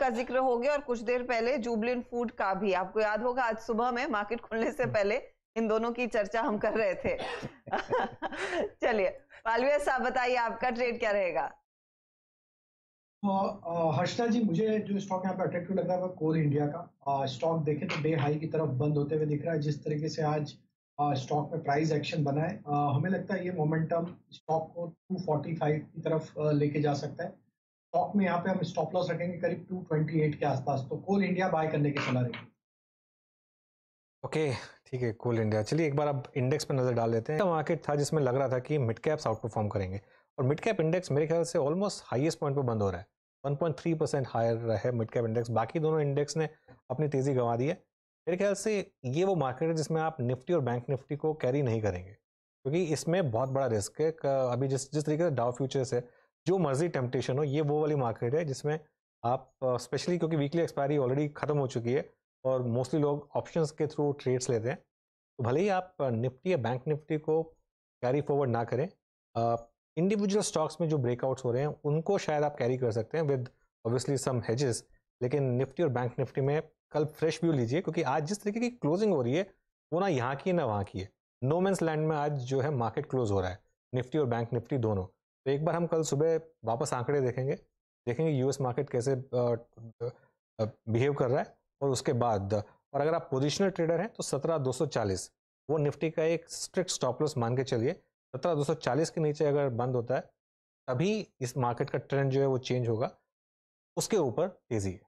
का जिक्र हो गया और कुछ देर पहले जुबलिन फूड का भी आपको याद होगा आज सुबह में मार्केट खुलने से पहले इन दोनों की चर्चा हम कर रहे थे चलिए मालविया साहब बताइए आपका ट्रेड क्या रहेगा तो, हर्षदा जी मुझे जो स्टॉक यहाँ पे अट्रैक्टिव लग रहा है कोर इंडिया का स्टॉक देखे तो डे हाई की तरफ बंद होते हुए दिख रहा है जिस तरीके से आज स्टॉक में प्राइस एक्शन बना है हमें लगता है ये मोमेंटम स्टॉक को 245 की तरफ लेके जा सकता है स्टॉक में यहाँ पे हम स्टॉप लॉस रखेंगे करीब 228 के आसपास तो कोल इंडिया बाय करने की सलाह रहेगी ओके ठीक है कोल इंडिया चलिए एक बार अब इंडेक्स पर नजर डाल लेते हैं मार्केट था जिसमें लग रहा था कि मिड कैप्स आउट परफॉर्म करेंगे और मिड कैप इंडेक्स मेरे ख्याल से ऑलमोस्ट हाईएस्ट पॉइंट पर बंद हो रहा है 1.3 परसेंट हायर है मिड कैप इंडेक्स बाकी दोनों इंडेक्स ने अपनी तेजी गंवा दी है मेरे ख्याल से ये वो मार्केट है जिसमें आप निफ्टी और बैंक निफ्टी को कैरी नहीं करेंगे क्योंकि इसमें बहुत बड़ा रिस्क है अभी जिस जिस तरीके से डाउ फ्यूचर्स है जो मर्जी टेम्पटेशन हो ये वो वाली मार्केट है जिसमें आप स्पेशली क्योंकि वीकली एक्सपायरी ऑलरेडी ख़त्म हो चुकी है और मोस्टली लोग ऑप्शन के थ्रू ट्रेड्स लेते हैं तो भले ही आप निफ्टी या बैंक निफ्टी को कैरी फॉरवर्ड ना करें इंडिविजुअल स्टॉक्स में जो ब्रेकआउट्स हो रहे हैं उनको शायद आप कैरी कर सकते हैं विद ऑब्वियसली सम हेजेस लेकिन निफ्टी और बैंक निफ्टी में कल फ्रेश व्यू लीजिए क्योंकि आज जिस तरीके की क्लोजिंग हो रही है वो ना यहाँ की ना वहाँ की है नोमेंस no लैंड में आज जो है मार्केट क्लोज हो रहा है निफ्टी और बैंक निफ्टी दोनों तो एक बार हम कल सुबह वापस आंकड़े देखेंगे देखेंगे यूएस मार्केट कैसे बिहेव कर रहा है और उसके बाद और अगर आप पोजिशनल ट्रेडर हैं तो सत्रह दो सौ चालीस वो निफ्टी का एक स्ट्रिक्ट स्टॉप लॉस मान के चलिए सत्रह दो सौ चालीस के नीचे अगर बंद होता है तभी इस मार्केट का ट्रेंड जो है वो चेंज होगा उसके ऊपर तेजी है